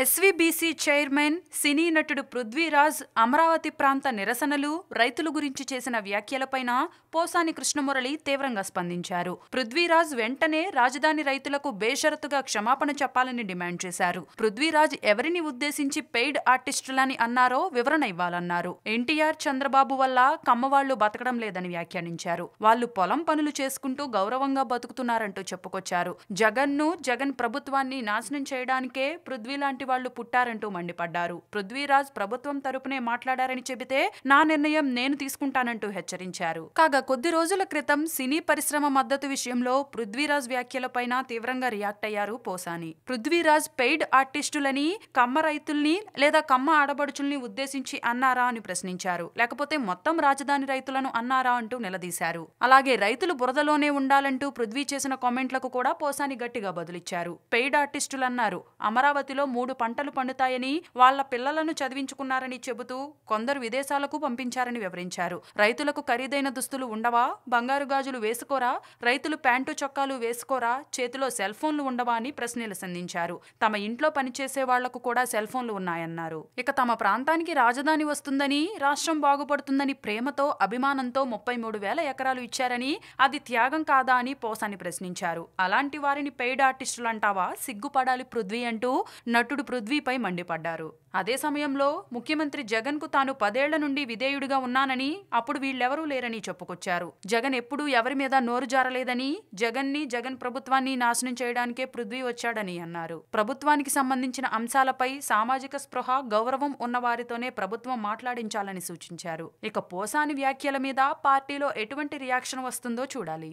SVBC chairman సినీ నటుడు పృథ్వీరాజ్ అమరావతి ప్రాంత నిరసనలు రైతుల గురించి చేసిన వ్యాఖ్యలపైన పోసాని కృష్ణమురళి తీవ్రంగా స్పందించారు పృథ్వీరాజ్ వెంటనే రాజధాని రైతులకు బేషరతుగా క్షమాపణ చెప్పాలని డిమాండ్ చేశారు పృథ్వీరాజ్ ఎవరిని ఉద్దేశించి పెయిడ్ ఆర్టిస్టులని అన్నారో వివరణ ఇవ్వాలన్నారు ఎన్టీఆర్ చంద్రబాబు వల్ల కమ్మవాళ్లు బతకడం లేదని వ్యాఖ్యానించారు వాళ్లు పొలం పనులు చేసుకుంటూ గౌరవంగా బతుకుతున్నారంటూ చెప్పుకొచ్చారు జగన్ను జగన్ ప్రభుత్వాన్ని నాశనం చేయడానికే పృథ్వీ లాంటి వాళ్ళు పుట్టారంటూ మండిపడ్డారు పృథ్వీరాజ్ ప్రభుత్వం తరపునే మాట్లాడారని చెబితే నా నిర్ణయం నేను తీసుకుంటానంటూ హెచ్చరించారు కాగా కొద్ది రోజుల క్రితం సినీ పరిశ్రమ మద్దతు విషయంలో పృథ్వీరాజ్ వ్యాఖ్యలపైన తీవ్రంగా రియాక్ట్ అయ్యారు పోసాని పృథ్వీరాజ్ పెయిడ్ ఆర్టిస్టులని కమ్మ రైతుల్ని లేదా కమ్మ ఆడబడుచుల్ని ఉద్దేశించి అన్నారా అని ప్రశ్నించారు లేకపోతే మొత్తం రాజధాని రైతులను అన్నారా అంటూ నిలదీశారు అలాగే రైతులు బురదలోనే ఉండాలంటూ పృథ్వీ చేసిన కామెంట్లకు కూడా పోసాని గట్టిగా బదులిచ్చారు పెయిడ్ ఆర్టిస్టులన్నారు అమరావతిలో మూడు పంటలు పండుతాయని వాళ్ల పిల్లలను చదివించుకున్నారని చెబుతూ కొందరు విదేశాలకు పంపించారని వివరించారు రైతులకు ఖరీదైన దుస్తులు ఉండవా బంగారు గాజులు వేసుకోరా రైతులు ప్యాంటు చొక్కాలు వేసుకోరా చేతిలో సెల్ ఫోన్లు ఉండవా అని ప్రశ్నలు సంధించారు తమ ఇంట్లో పనిచేసే వాళ్లకు కూడా సెల్ ఫోన్లు ఉన్నాయన్నారు ఇక తమ ప్రాంతానికి రాజధాని వస్తుందని రాష్ట్రం బాగుపడుతుందని ప్రేమతో అభిమానంతో ముప్పై మూడు వేల ఎకరాలు ఇచ్చారని అది త్యాగం కాదా అని పోసాని ప్రశ్నించారు అలాంటి వారిని పెయిడ్ ఆర్టిస్టులు అంటావా సిగ్గుపడాలి పృథ్వీ అంటూ నటుడు పృథ్వీపై మండిపడ్డారు అదే సమయంలో ముఖ్యమంత్రి జగన్కు తాను పదేళ్ల నుండి విధేయుడిగా ఉన్నానని అప్పుడు వీళ్ళెవరూ లేరని చెప్పుకొచ్చారు జగన్ ఎప్పుడూ ఎవరి మీద నోరు జారలేదని జగన్ని జగన్ ప్రభుత్వాన్ని నాశనం చేయడానికే పృథ్వీ వచ్చాడని అన్నారు ప్రభుత్వానికి సంబంధించిన అంశాలపై సామాజిక స్పృహ గౌరవం ఉన్నవారితోనే ప్రభుత్వం మాట్లాడించాలని సూచించారు ఇక పోసాని వ్యాఖ్యల మీద పార్టీలో ఎటువంటి రియాక్షన్ వస్తుందో చూడాలి